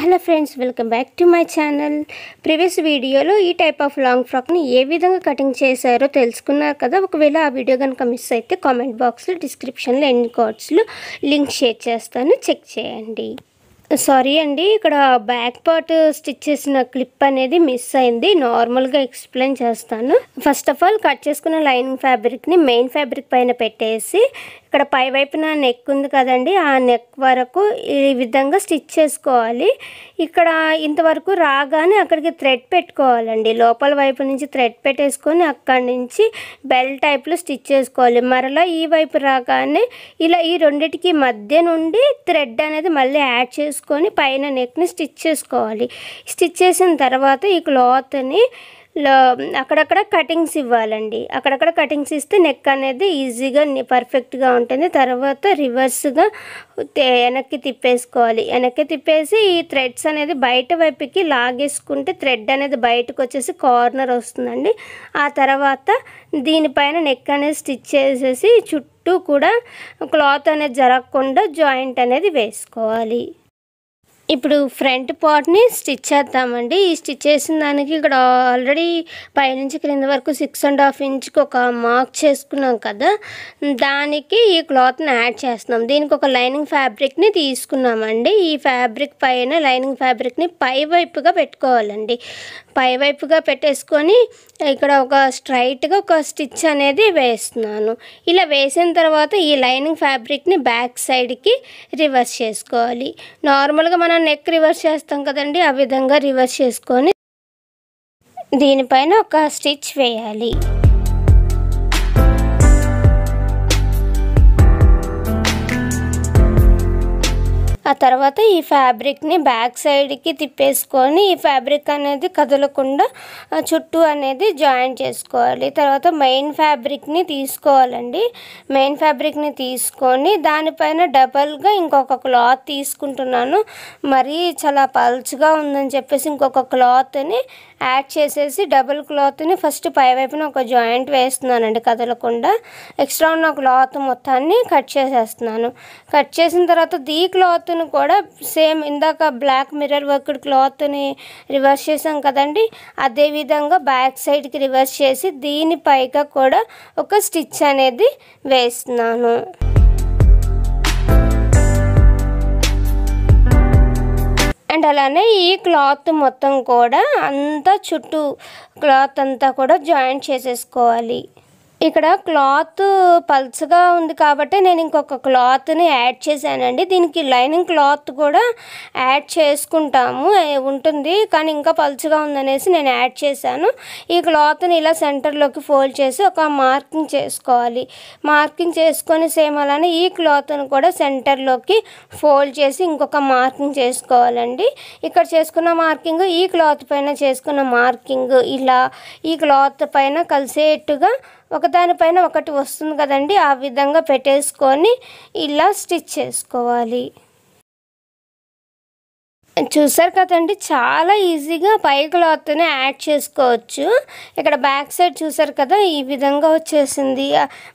hello friends welcome back to my channel previous వీడియోలో ఈ type of long ఫ్రాక్ని ఏ విధంగా కటింగ్ చేశారో తెలుసుకున్నారు కదా ఒకవేళ ఆ వీడియో కనుక మిస్ అయితే కామెంట్ బాక్స్లో డిస్క్రిప్షన్లో ఎన్ని కార్డ్స్లో లింక్ షేర్ చేస్తాను చెక్ చేయండి సారీ అండి ఇక్కడ బ్యాక్ పార్ట్ స్టిచ్ చేసిన క్లిప్ అనేది మిస్ అయింది నార్మల్గా ఎక్స్ప్లెయిన్ చేస్తాను ఫస్ట్ ఆఫ్ ఆల్ కట్ చేసుకున్న లైనింగ్ ఫ్యాబ్రిక్ని మెయిన్ ఫ్యాబ్రిక్ పైన పెట్టేసి ఇక్కడ పై వైపున నెక్ ఉంది కదండి ఆ నెక్ వరకు ఈ విధంగా స్టిచ్ చేసుకోవాలి ఇక్కడ ఇంతవరకు రాగానే అక్కడికి థ్రెడ్ పెట్టుకోవాలండి లోపల వైపు నుంచి థ్రెడ్ పెట్టేసుకొని అక్కడి నుంచి బెల్ టైప్లో స్టిచ్ చేసుకోవాలి మరలా ఈ వైపు రాగానే ఇలా ఈ రెండిటికి మధ్య నుండి థ్రెడ్ అనేది మళ్ళీ యాడ్ చేసుకొని పైన నెక్ని స్టిచ్ చేసుకోవాలి స్టిచ్ చేసిన తర్వాత ఈ క్లాత్ని లో అక్కడక్కడ కటింగ్స్ ఇవ్వాలండి అక్కడక్కడ కటింగ్స్ ఇస్తే నెక్ అనేది ఈజీగా పర్ఫెక్ట్గా ఉంటుంది తర్వాత రివర్స్గా వెనక్కి తిప్పేసుకోవాలి వెనక్కి తిప్పేసి ఈ థ్రెడ్స్ అనేది బయట వైపుకి లాగేసుకుంటే థ్రెడ్ అనేది బయటకు వచ్చేసి కార్నర్ వస్తుందండి ఆ తర్వాత దీనిపైన నెక్ అనేది స్టిచ్ చేసేసి చుట్టూ కూడా క్లాత్ అనేది జరగకుండా జాయింట్ అనేది వేసుకోవాలి ఇప్పుడు ఫ్రంట్ పార్ట్ని స్టిచ్ చేద్దామండి ఈ స్టిచ్ చేసిన దానికి ఇక్కడ ఆల్రెడీ పైనుంచి క్రింద వరకు సిక్స్ అండ్ హాఫ్ ఇంచ్కి ఒక మార్క్ చేసుకున్నాం కదా దానికి ఈ క్లాత్ని యాడ్ చేస్తున్నాం దీనికి ఒక లైనింగ్ ఫ్యాబ్రిక్ని తీసుకున్నామండి ఈ ఫ్యాబ్రిక్ పైన లైనింగ్ ఫ్యాబ్రిక్ని పై వైపుగా పెట్టుకోవాలండి పైవైపుగా పెట్టేసుకొని ఇక్కడ ఒక స్ట్రైట్గా ఒక స్టిచ్ అనేది వేస్తున్నాను ఇలా వేసిన తర్వాత ఈ లైనింగ్ ఫ్యాబ్రిక్ని బ్యాక్ సైడ్కి రివర్స్ చేసుకోవాలి నార్మల్గా మనం నెక్ రివర్స్ చేస్తాం కదండి ఆ విధంగా రివర్స్ చేసుకొని దీనిపైన ఒక స్టిచ్ వేయాలి ఆ తర్వాత ఈ ఫ్యాబ్రిక్ని బ్యాక్ సైడ్కి తిప్పేసుకొని ఈ ఫ్యాబ్రిక్ అనేది కదలకుండా చుట్టూ అనేది జాయిన్ చేసుకోవాలి తర్వాత మెయిన్ ఫ్యాబ్రిక్ని తీసుకోవాలండి మెయిన్ ఫ్యాబ్రిక్ని తీసుకొని దానిపైన డబల్గా ఇంకొక క్లాత్ తీసుకుంటున్నాను మరీ చాలా పల్చ్గా ఉందని చెప్పేసి ఇంకొక క్లాత్ని యాడ్ చేసేసి డబుల్ క్లాత్ని ఫస్ట్ పై వైపున ఒక జాయింట్ వేస్తున్నానండి కదలకుండా ఎక్స్ట్రా ఉన్న క్లాత్ మొత్తాన్ని కట్ చేసేస్తున్నాను కట్ చేసిన తర్వాత దీ క్లాత్ను కూడా సేమ్ ఇందాక బ్లాక్ మిర్రర్ వర్క్డ్ క్లాత్ని రివర్స్ చేసాం కదండి అదేవిధంగా బ్యాక్ సైడ్కి రివర్స్ చేసి దీని పైగా కూడా ఒక స్టిచ్ అనేది వేస్తున్నాను అండ్ అలానే ఈ క్లాత్ మొత్తం కూడా అంతా చుట్టూ క్లాత్ అంతా కూడా జాయింట్ చేసేసుకోవాలి ఇక్కడ క్లాత్ పల్చగా ఉంది కాబట్టి నేను ఇంకొక క్లాత్ని యాడ్ చేశానండి దీనికి లైనింగ్ క్లాత్ కూడా యాడ్ చేసుకుంటాము ఉంటుంది కానీ ఇంకా పల్చగా ఉందనేసి నేను యాడ్ చేశాను ఈ క్లాత్ని ఇలా సెంటర్లోకి ఫోల్డ్ చేసి ఒక మార్కింగ్ చేసుకోవాలి మార్కింగ్ చేసుకొని సేమ్ అలానే ఈ క్లాత్ను కూడా సెంటర్లోకి ఫోల్డ్ చేసి ఇంకొక మార్కింగ్ చేసుకోవాలండి ఇక్కడ చేసుకున్న మార్కింగ్ ఈ క్లాత్ పైన చేసుకున్న మార్కింగ్ ఇలా ఈ క్లాత్ పైన కలిసేట్టుగా ఒకదానిపైన ఒకటి వస్తుంది కదండి ఆ విధంగా పెట్టేసుకొని ఇలా స్టిచ్ చేసుకోవాలి చూసారు కదండి చాలా ఈజీగా పై క్లాత్ని యాడ్ చేసుకోవచ్చు ఇక్కడ బ్యాక్ సైడ్ చూసారు కదా ఈ విధంగా వచ్చేసింది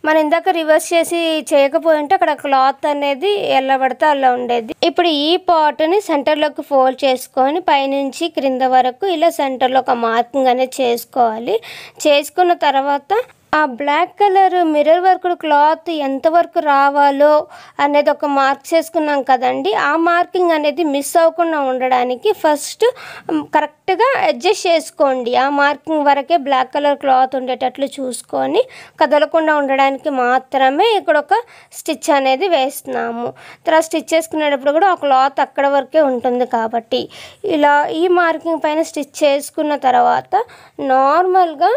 మనం ఇందాక రివర్స్ చేసి చేయకపోయింటే అక్కడ క్లాత్ అనేది ఎలా పడితే అలా ఉండేది ఇప్పుడు ఈ పాట్ని సెంటర్లోకి ఫోల్డ్ చేసుకొని పైనుంచి క్రింద వరకు ఇలా సెంటర్లో ఒక మార్కింగ్ అనేది చేసుకోవాలి చేసుకున్న తర్వాత ఆ black colour mirror work cloth ఎంతవరకు రావాలో అనేది ఒక మార్క్ చేసుకున్నాం కదండి ఆ మార్కింగ్ అనేది మిస్ అవ్వకుండా ఉండడానికి ఫస్ట్ కరెక్ట్గా అడ్జస్ట్ చేసుకోండి ఆ మార్కింగ్ వరకే బ్లాక్ కలర్ క్లాత్ ఉండేటట్లు చూసుకొని కదలకుండా ఉండడానికి మాత్రమే ఇక్కడ ఒక స్టిచ్ అనేది వేస్తున్నాము తర్వాత స్టిచ్ చేసుకునేటప్పుడు కూడా ఆ క్లాత్ అక్కడ వరకే ఉంటుంది కాబట్టి ఇలా ఈ మార్కింగ్ పైన స్టిచ్ చేసుకున్న తర్వాత నార్మల్గా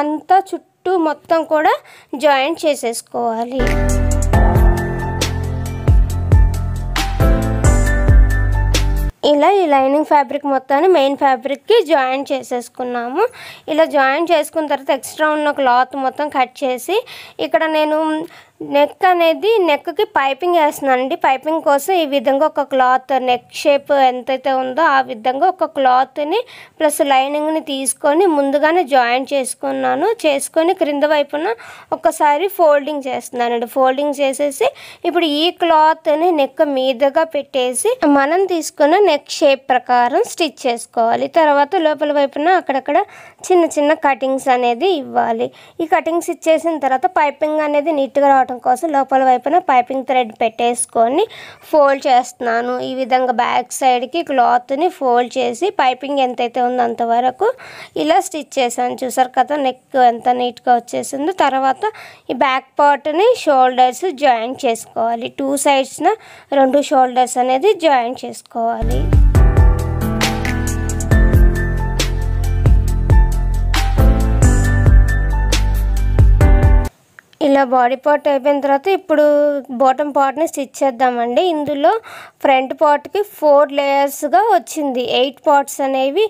అంతా చుట్టూ చుట్టూ మొత్తం కూడా జాయింట్ చేసేసుకోవాలి ఇలా ఈ లైనింగ్ ఫ్యాబ్రిక్ మొత్తాన్ని మెయిన్ ఫ్యాబ్రిక్కి జాయిన్ చేసేసుకున్నాము ఇలా జాయిన్ చేసుకున్న తర్వాత ఎక్స్ట్రా ఉన్న క్లాత్ మొత్తం కట్ చేసి ఇక్కడ నేను నెక్ అనేది నెక్కి పైపింగ్ వేస్తున్నానండి పైపింగ్ కోసం ఈ విధంగా ఒక క్లాత్ నెక్ షేప్ ఎంతైతే ఉందో ఆ విధంగా ఒక క్లాత్ని ప్లస్ లైనింగ్ని తీసుకొని ముందుగానే జాయిన్ చేసుకున్నాను చేసుకొని క్రింద వైపున ఒకసారి ఫోల్డింగ్ చేస్తున్నానండి ఫోల్డింగ్ చేసేసి ఇప్పుడు ఈ క్లాత్ని నెక్ మీదగా పెట్టేసి మనం తీసుకున్న నెక్ షేప్ ప్రకారం స్టిచ్ చేసుకోవాలి తర్వాత లోపల వైపున అక్కడక్కడ చిన్న చిన్న కటింగ్స్ అనేది ఇవ్వాలి ఈ కటింగ్స్ ఇచ్చేసిన తర్వాత పైపింగ్ అనేది నీట్గా రావటం కోసం లోపల వైపున పైపింగ్ థ్రెడ్ పెట్టేసుకొని ఫోల్డ్ చేస్తున్నాను ఈ విధంగా బ్యాక్ సైడ్కి క్లాత్ని ఫోల్డ్ చేసి పైపింగ్ ఎంతైతే ఉందో అంతవరకు ఇలా స్టిచ్ చేశాను చూసారు కదా నెక్ ఎంత నీట్గా వచ్చేసిందో తర్వాత ఈ బ్యాక్ పార్ట్ని షోల్డర్స్ జాయిన్ చేసుకోవాలి టూ సైడ్స్న రెండు షోల్డర్స్ అనేది జాయిన్ చేసుకోవాలి ఇలా బాడీ పార్ట్ అయిపోయిన తర్వాత ఇప్పుడు బాటమ్ పార్ట్ని స్టిచ్ చేద్దామండి ఇందులో ఫ్రంట్ పార్ట్కి ఫోర్ లేయర్స్గా వచ్చింది ఎయిట్ పార్ట్స్ అనేవి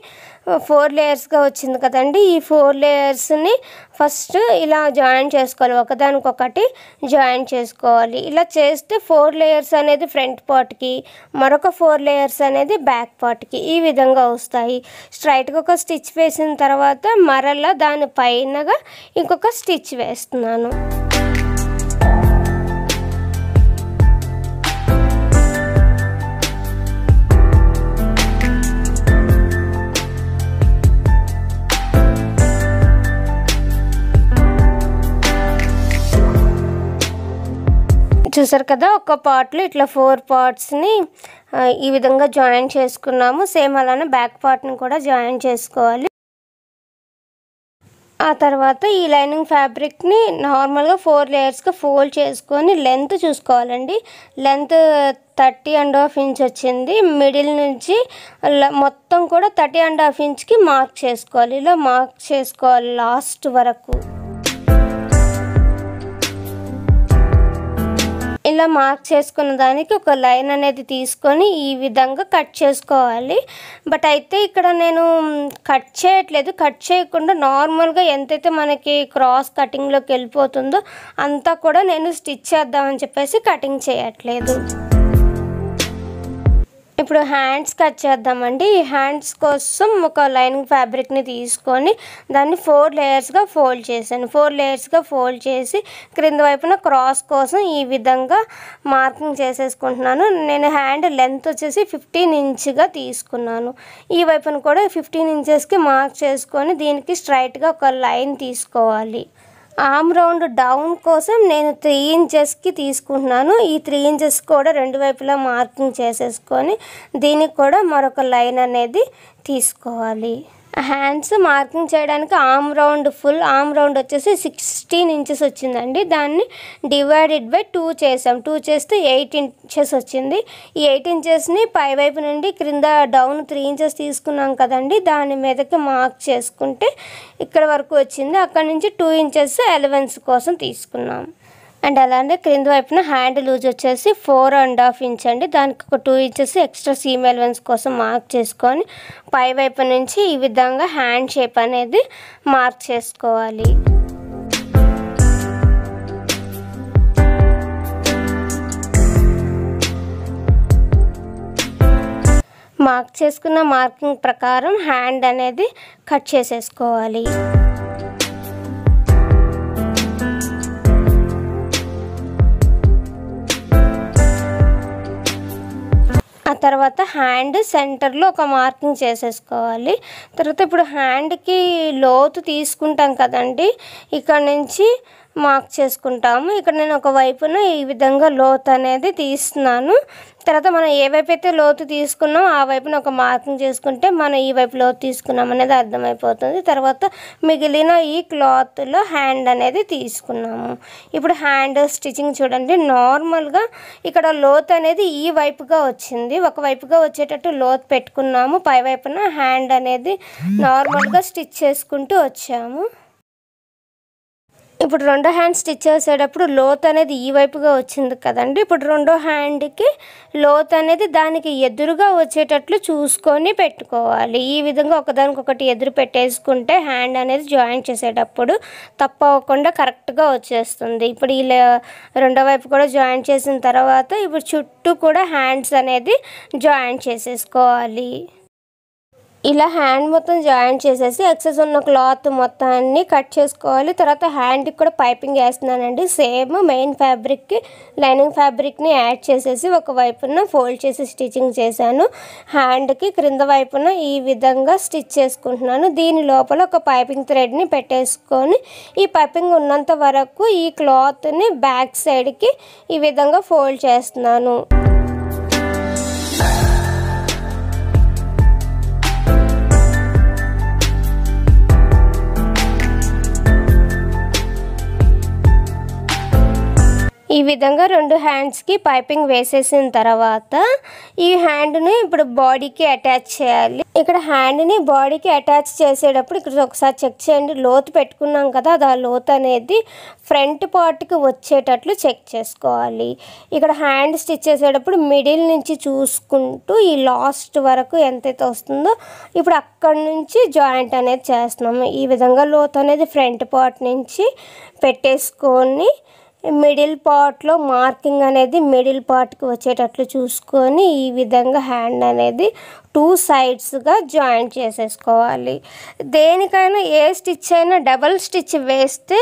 ఫోర్ లేయర్స్గా వచ్చింది కదండి ఈ ఫోర్ లేయర్స్ని ఫస్ట్ ఇలా జాయిన్ చేసుకోవాలి ఒకదానికొకటి జాయిన్ చేసుకోవాలి ఇలా చేస్తే ఫోర్ లేయర్స్ అనేది ఫ్రంట్ పార్ట్కి మరొక ఫోర్ లేయర్స్ అనేది బ్యాక్ పార్ట్కి ఈ విధంగా వస్తాయి స్ట్రైట్గా ఒక స్టిచ్ వేసిన తర్వాత మరలా దాని పైనగా ఇంకొక స్టిచ్ వేస్తున్నాను చూసారు కదా ఒక పార్ట్లో ఇట్లా ఫోర్ పార్ట్స్ని ఈ విధంగా జాయిన్ చేసుకున్నాము సేమ్ అలానే బ్యాక్ పార్ట్ని కూడా జాయిన్ చేసుకోవాలి ఆ తర్వాత ఈ లైనింగ్ ఫ్యాబ్రిక్ని నార్మల్గా ఫోర్ లేయర్స్గా ఫోల్డ్ చేసుకొని లెంత్ చూసుకోవాలండి length thirty and half inch వచ్చింది మిడిల్ నుంచి మొత్తం కూడా థర్టీ అండ్ హాఫ్ ఇంచ్కి మార్క్ చేసుకోవాలి ఇలా మార్క్ చేసుకోవాలి లాస్ట్ వరకు ఇలా మార్క్ చేసుకున్న దానికి ఒక లైన్ అనేది తీసుకొని ఈ విధంగా కట్ చేసుకోవాలి బట్ అయితే ఇక్కడ నేను కట్ చేయట్లేదు కట్ చేయకుండా నార్మల్గా ఎంతైతే మనకి క్రాస్ కటింగ్లోకి వెళ్ళిపోతుందో అంతా కూడా నేను స్టిచ్ చేద్దామని చెప్పేసి కటింగ్ చేయట్లేదు ఇప్పుడు హ్యాండ్స్ కట్ చేద్దామండి ఈ హ్యాండ్స్ కోసం ఒక లైనింగ్ ఫ్యాబ్రిక్ని తీసుకొని దాన్ని ఫోర్ లేయర్స్గా ఫోల్డ్ చేశాను ఫోర్ లేయర్స్గా ఫోల్డ్ చేసి క్రింద వైపున క్రాస్ కోసం ఈ విధంగా మార్కింగ్ చేసేసుకుంటున్నాను నేను హ్యాండ్ లెంత్ వచ్చేసి ఫిఫ్టీన్ ఇంచ్గా తీసుకున్నాను ఈ వైపున కూడా ఫిఫ్టీన్ ఇంచెస్కి మార్క్ చేసుకొని దీనికి స్ట్రైట్గా ఒక లైన్ తీసుకోవాలి ఆమ్ రౌండ్ డౌన్ కోసం నేను త్రీ ఇంచెస్కి తీసుకుంటున్నాను ఈ త్రీ ఇంచెస్ కూడా రెండు వైపులా మార్కింగ్ చేసేసుకొని దీనికి కూడా మరొక లైన్ అనేది తీసుకోవాలి హ్యాండ్స్ మార్కింగ్ చేయడానికి arm round full arm round వచ్చేసి సిక్స్టీన్ ఇంచెస్ వచ్చిందండి దాన్ని డివైడెడ్ బై టూ చేసాం టూ చేస్తే ఎయిట్ ఇంచెస్ వచ్చింది ఈ ఎయిట్ ఇంచెస్ని పైవైపు నుండి క్రింద డౌన్ త్రీ ఇంచెస్ తీసుకున్నాం కదండి దాని మీదకి మార్క్ చేసుకుంటే ఇక్కడ వరకు వచ్చింది అక్కడ నుంచి టూ ఇంచెస్ ఎలవెన్స్ కోసం తీసుకున్నాం అండ్ అలానే క్రింద వైపున హ్యాండ్ లూజ్ వచ్చేసి ఫోర్ అండ్ హాఫ్ ఇంచ్ అండి దానికి ఒక two inches extra seam allowance కోసం మార్క్ చేసుకొని పై వైపు నుంచి ఈ విధంగా హ్యాండ్ షేప్ అనేది మార్క్ చేసుకోవాలి మార్క్ చేసుకున్న మార్కింగ్ ప్రకారం హ్యాండ్ అనేది కట్ చేసేసుకోవాలి తర్వాత హ్యాండ్ సెంటర్లో ఒక మార్కింగ్ చేసేసుకోవాలి తర్వాత ఇప్పుడు హ్యాండ్కి లోతు తీసుకుంటాం కదండి ఇక్కడ నుంచి మార్క్ చేసుకుంటాము ఇక్కడ నేను ఒక వైపున ఈ విధంగా లోత్ అనేది తీస్తున్నాను తర్వాత మనం ఏ వైపు అయితే లోతు తీసుకున్నాం ఆ వైపున ఒక మార్కింగ్ చేసుకుంటే మనం ఈ వైపు లోతు తీసుకున్నాం అనేది అర్థమైపోతుంది తర్వాత మిగిలిన ఈ క్లాత్లో హ్యాండ్ అనేది తీసుకున్నాము ఇప్పుడు హ్యాండ్ స్టిచ్చింగ్ చూడండి నార్మల్గా ఇక్కడ లోత్ అనేది ఈ వైపుగా వచ్చింది ఒకవైపుగా వచ్చేటట్టు లోత్ పెట్టుకున్నాము పై వైపున హ్యాండ్ అనేది నార్మల్గా స్టిచ్ చేసుకుంటూ వచ్చాము ఇప్పుడు రెండో హ్యాండ్ స్టిచ్ చేసేటప్పుడు లోత్ అనేది ఈ వైపుగా వచ్చింది కదండి ఇప్పుడు రెండో హ్యాండ్కి లోత్ అనేది దానికి ఎదురుగా వచ్చేటట్లు చూసుకొని పెట్టుకోవాలి ఈ విధంగా ఒకదానికొకటి ఎదురు పెట్టేసుకుంటే హ్యాండ్ అనేది జాయిన్ చేసేటప్పుడు తప్పకుండా కరెక్ట్గా వచ్చేస్తుంది ఇప్పుడు ఈ రెండో వైపు కూడా జాయిన్ చేసిన తర్వాత ఇప్పుడు చుట్టూ కూడా హ్యాండ్స్ అనేది జాయిన్ చేసేసుకోవాలి ఇలా హ్యాండ్ మొత్తం జాయింట్ చేసేసి ఎక్సెస్ ఉన్న క్లాత్ మొత్తాన్ని కట్ చేసుకోవాలి తర్వాత హ్యాండ్కి కూడా పైపింగ్ వేస్తున్నానండి సేమ్ మెయిన్ ఫ్యాబ్రిక్కి లైనింగ్ ఫ్యాబ్రిక్ని యాడ్ చేసేసి ఒక వైపున ఫోల్డ్ చేసి స్టిచ్చింగ్ చేశాను హ్యాండ్కి క్రింద వైపున ఈ విధంగా స్టిచ్ చేసుకుంటున్నాను దీని లోపల ఒక పైపింగ్ థ్రెడ్ని పెట్టేసుకొని ఈ పైపింగ్ ఉన్నంత వరకు ఈ క్లాత్ని బ్యాక్ సైడ్కి ఈ విధంగా ఫోల్డ్ చేస్తున్నాను ఈ విధంగా రెండు హ్యాండ్స్కి పైపింగ్ వేసేసిన తర్వాత ఈ హ్యాండ్ని ఇప్పుడు బాడీకి అటాచ్ చేయాలి ఇక్కడ హ్యాండ్ని బాడీకి అటాచ్ చేసేటప్పుడు ఇక్కడ ఒకసారి చెక్ చేయండి లోతు పెట్టుకున్నాం కదా అది ఆ లోతు అనేది ఫ్రంట్ పార్ట్కి వచ్చేటట్లు చెక్ చేసుకోవాలి ఇక్కడ హ్యాండ్ స్టిచ్ చేసేటప్పుడు మిడిల్ నుంచి చూసుకుంటూ ఈ లాస్ట్ వరకు ఎంతైతే వస్తుందో ఇప్పుడు అక్కడి నుంచి జాయింట్ అనేది చేస్తున్నాము ఈ విధంగా లోతు అనేది ఫ్రంట్ పార్ట్ నుంచి పెట్టేసుకొని మిడిల్ పార్ట్లో మార్కింగ్ అనేది మిడిల్ పార్ట్కి వచ్చేటట్లు చూసుకొని ఈ విధంగా హ్యాండ్ అనేది టూ సైడ్స్గా జాయింట్ చేసేసుకోవాలి దేనికైనా ఏ స్టిచ్ అయినా డబల్ స్టిచ్ వేస్తే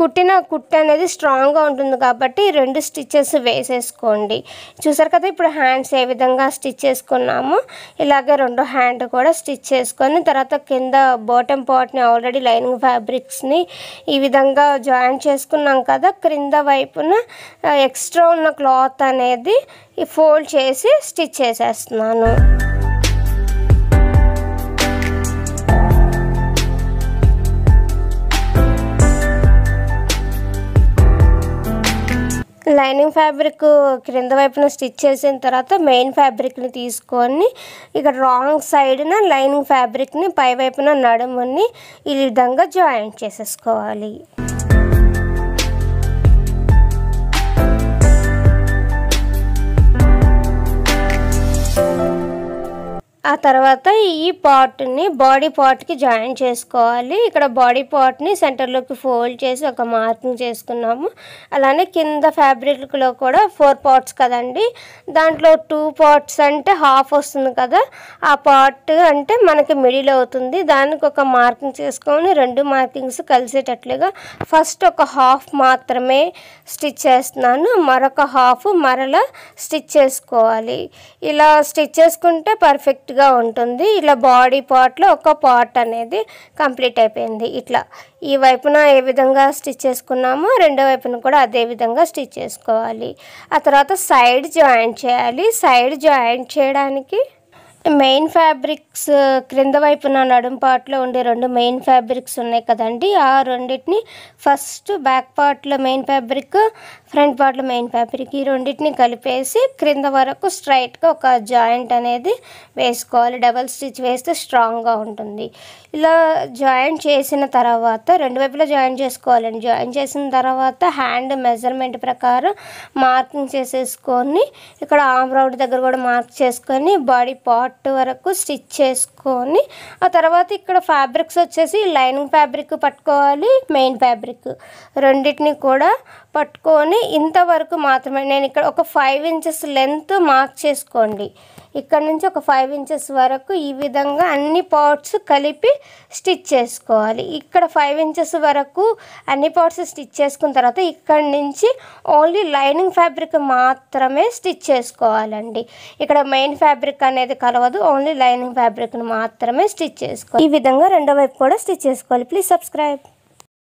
కుట్టిన కుట్టు అనేది స్ట్రాంగ్గా ఉంటుంది కాబట్టి రెండు స్టిచ్చెస్ వేసేసుకోండి చూసారు కదా ఇప్పుడు హ్యాండ్స్ ఏ విధంగా స్టిచ్ చేసుకున్నాము ఇలాగే రెండు హ్యాండ్ కూడా స్టిచ్ చేసుకొని తర్వాత కింద బాటమ్ పార్ట్ని ఆల్రెడీ లైనింగ్ ఫ్యాబ్రిక్స్ని ఈ విధంగా జాయింట్ చేసుకున్నాం కదా క్రింద వైపున ఎక్స్ట్రా ఉన్న క్లాత్ అనేది ఫోల్డ్ చేసి స్టిచ్ చేసేస్తున్నాను లైనింగ్ ఫ్యాబ్రిక్ క్రింద వైపున స్టిచ్ చేసిన తర్వాత మెయిన్ ఫ్యాబ్రిక్ని తీసుకొని ఇక్కడ రాంగ్ సైడ్న లైనింగ్ ఫ్యాబ్రిక్ని పై వైపున నడుముని ఈ విధంగా జాయింట్ చేసేసుకోవాలి ఆ తర్వాత ఈ పార్ట్ని బాడీ పార్ట్కి జాయిన్ చేసుకోవాలి ఇక్కడ బాడీ పార్ట్ని సెంటర్లోకి ఫోల్డ్ చేసి ఒక మార్కింగ్ చేసుకున్నాము అలానే కింద ఫ్యాబ్రిక్లో కూడా ఫోర్ పార్ట్స్ కదండి దాంట్లో టూ పార్ట్స్ అంటే హాఫ్ వస్తుంది కదా ఆ పార్ట్ అంటే మనకి మిడిల్ అవుతుంది దానికి ఒక మార్కింగ్ చేసుకొని రెండు మార్కింగ్స్ కలిసేటట్లుగా ఫస్ట్ ఒక హాఫ్ మాత్రమే స్టిచ్ చేస్తున్నాను మరొక హాఫ్ మరలా స్టిచ్ చేసుకోవాలి ఇలా స్టిచ్ చేసుకుంటే పర్ఫెక్ట్ గా ఉంటుంది ఇలా బాడీ పార్ట్లో ఒక పార్ట్ అనేది కంప్లీట్ అయిపోయింది ఇట్లా ఈ వైపున ఏ విధంగా స్టిచ్ చేసుకున్నామో రెండో వైపున కూడా అదే విధంగా స్టిచ్ చేసుకోవాలి ఆ తర్వాత సైడ్ జాయింట్ చేయాలి సైడ్ జాయింట్ చేయడానికి మెయిన్ ఫ్యాబ్రిక్ ఫ్యాబ్రిక్స్ క్రింద వైపున నడుం పార్ట్లో ఉండే రెండు మెయిన్ ఫ్యాబ్రిక్స్ ఉన్నాయి కదండి ఆ రెండింటిని ఫస్ట్ బ్యాక్ పార్ట్లో మెయిన్ ఫ్యాబ్రిక్ ఫ్రంట్ పార్ట్లో మెయిన్ ఫ్యాబ్రిక్ ఈ రెండింటిని కలిపేసి క్రింద వరకు స్ట్రైట్గా ఒక జాయింట్ అనేది వేసుకోవాలి డబల్ స్టిచ్ వేస్తే స్ట్రాంగ్గా ఉంటుంది ఇలా జాయింట్ చేసిన తర్వాత రెండు వైపులా జాయింట్ చేసుకోవాలండి జాయింట్ చేసిన తర్వాత హ్యాండ్ మెజర్మెంట్ ప్రకారం మార్కింగ్ చేసేసుకొని ఇక్కడ ఆమ్ రౌండ్ దగ్గర కూడా మార్క్ చేసుకొని బాడీ పార్ట్ వరకు స్టిచ్ వేసుకొని ఆ తర్వాత ఇక్కడ ఫ్యాబ్రిక్స్ వచ్చేసి లైనింగ్ ఫ్యాబ్రిక్ పట్టుకోవాలి మెయిన్ ఫ్యాబ్రిక్ రెండింటిని కూడా పట్టుకొని ఇంతవరకు మాత్రమే నేను ఇక్కడ ఒక ఫైవ్ ఇంచెస్ లెంత్ మార్క్ చేసుకోండి ఇక్కడ నుంచి ఒక ఫైవ్ ఇంచెస్ వరకు ఈ విధంగా అన్ని పార్ట్స్ కలిపి స్టిచ్ చేసుకోవాలి ఇక్కడ ఫైవ్ ఇంచెస్ వరకు అన్ని పార్ట్స్ స్టిచ్ చేసుకున్న తర్వాత ఇక్కడ నుంచి ఓన్లీ లైనింగ్ ఫ్యాబ్రిక్ మాత్రమే స్టిచ్ చేసుకోవాలండి ఇక్కడ మెయిన్ ఫ్యాబ్రిక్ అనేది కలవదు ఓన్లీ లైనింగ్ ఫ్యాబ్రిక్ను మాత్రమే స్టిచ్ చేసుకోవాలి ఈ విధంగా రెండో వైపు కూడా స్టిచ్ చేసుకోవాలి ప్లీజ్ సబ్స్క్రైబ్